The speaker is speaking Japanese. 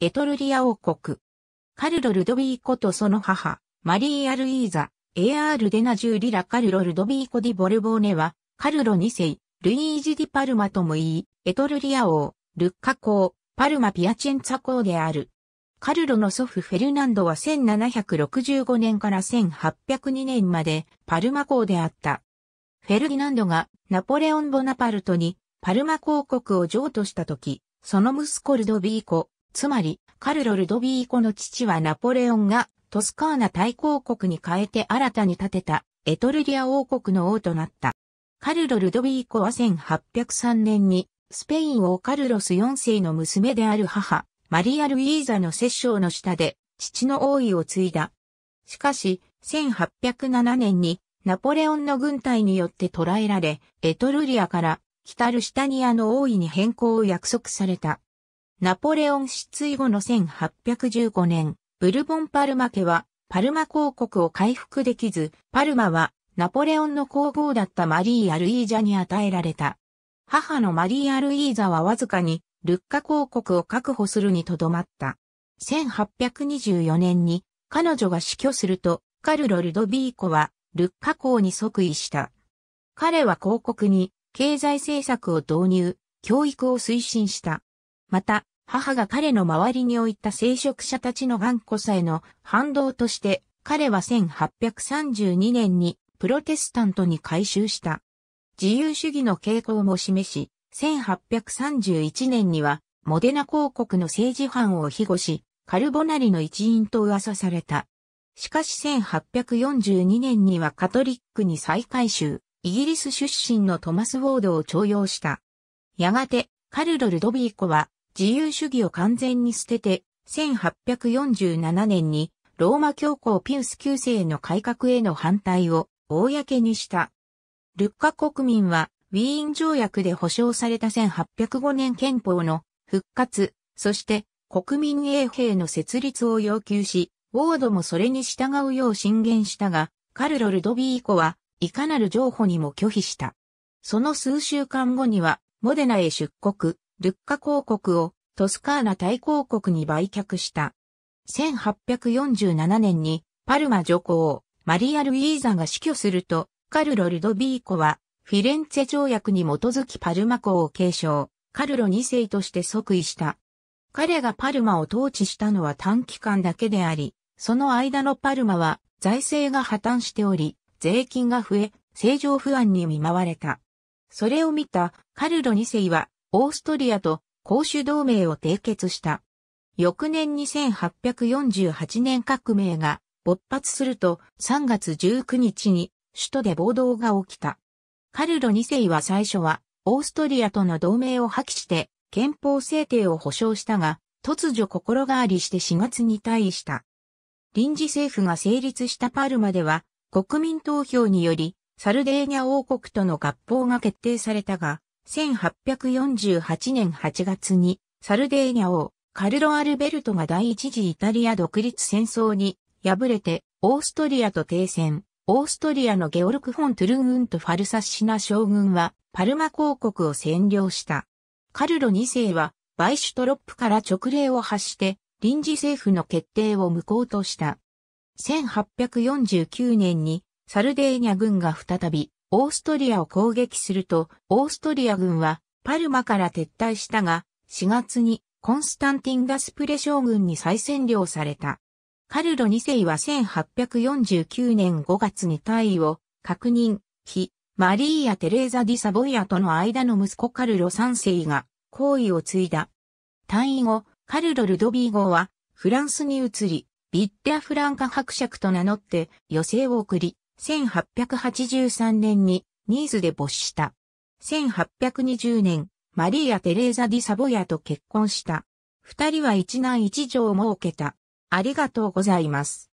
エトルリア王国。カルロ・ルドビーコとその母、マリー・アルイーザ、エアール・デナジューリラ・カルロ・ルドビーコ・ディ・ボルボーネは、カルロ2世、ルイージ・ディ・パルマとも言い、エトルリア王、ルッカ公、パルマ・ピアチェンツァ公である。カルロの祖父フェルナンドは1765年から1802年までパルマ公であった。フェルディナンドがナポレオン・ボナパルトにパルマ公国を譲渡した時、その息子ルドビーコ、つまり、カルロ・ルドビーコの父はナポレオンがトスカーナ大公国に変えて新たに建てたエトルリア王国の王となった。カルロ・ルドビーコは1803年にスペイン王カルロス4世の娘である母、マリア・ルイーザの摂政の下で父の王位を継いだ。しかし、1807年にナポレオンの軍隊によって捕らえられ、エトルリアから北ルシタニアの王位に変更を約束された。ナポレオン失意後の1815年、ブルボン・パルマ家は、パルマ公国を回復できず、パルマは、ナポレオンの皇后だったマリー・アルイージャに与えられた。母のマリー・アルイーザはわずかに、ルッカ公国を確保するにとどまった。1824年に、彼女が死去すると、カルロ・ルドビーコは、ルッカ公に即位した。彼は公国に、経済政策を導入、教育を推進した。また、母が彼の周りに置いた聖職者たちの頑固さへの反動として、彼は1832年にプロテスタントに改修した。自由主義の傾向も示し、1831年にはモデナ公国の政治犯を庇護し、カルボナリの一員と噂された。しかし1842年にはカトリックに再改修、イギリス出身のトマス・ウォードを徴用した。やがて、カルロル・ドビーコは、自由主義を完全に捨てて、1847年にローマ教皇ピウス9世の改革への反対を公にした。ルッカ国民はウィーン条約で保障された1805年憲法の復活、そして国民衛兵の設立を要求し、ウォードもそれに従うよう進言したが、カルロ・ルドビーコはいかなる譲歩にも拒否した。その数週間後にはモデナへ出国、ルッカ公国をトスカーナ大公国に売却した。1847年にパルマ女皇、マリア・ルイーザが死去すると、カルロ・ルドビーコは、フィレンツェ条約に基づきパルマ公を継承、カルロ2世として即位した。彼がパルマを統治したのは短期間だけであり、その間のパルマは財政が破綻しており、税金が増え、政情不安に見舞われた。それを見たカルロ2世はオーストリアと公主同盟を締結した。翌年2848年革命が勃発すると3月19日に首都で暴動が起きた。カルロ2世は最初はオーストリアとの同盟を破棄して憲法制定を保障したが突如心変わりして4月に退位した。臨時政府が成立したパルマでは国民投票によりサルデーニャ王国との合法が決定されたが1848年8月に、サルデーニャ王、カルロ・アルベルトが第一次イタリア独立戦争に敗れて、オーストリアと停戦。オーストリアのゲオルク・フォン・トゥルングンとファルサッシナ将軍は、パルマ公国を占領した。カルロ2世は、バイシュトロップから直令を発して、臨時政府の決定を無効とした。1849年に、サルデーニャ軍が再び、オーストリアを攻撃すると、オーストリア軍はパルマから撤退したが、4月にコンスタンティン・ガスプレ将軍に再占領された。カルロ2世は1849年5月に退位を確認、非マリーア・テレーザ・ディ・サボイアとの間の息子カルロ3世が行為を継いだ。退位後、カルロ・ルドビー号はフランスに移り、ビッテア・フランカ伯爵と名乗って余生を送り、1883年にニーズで没した。1820年、マリーア・テレーザ・ディ・サボヤと結婚した。二人は一男一女を設けた。ありがとうございます。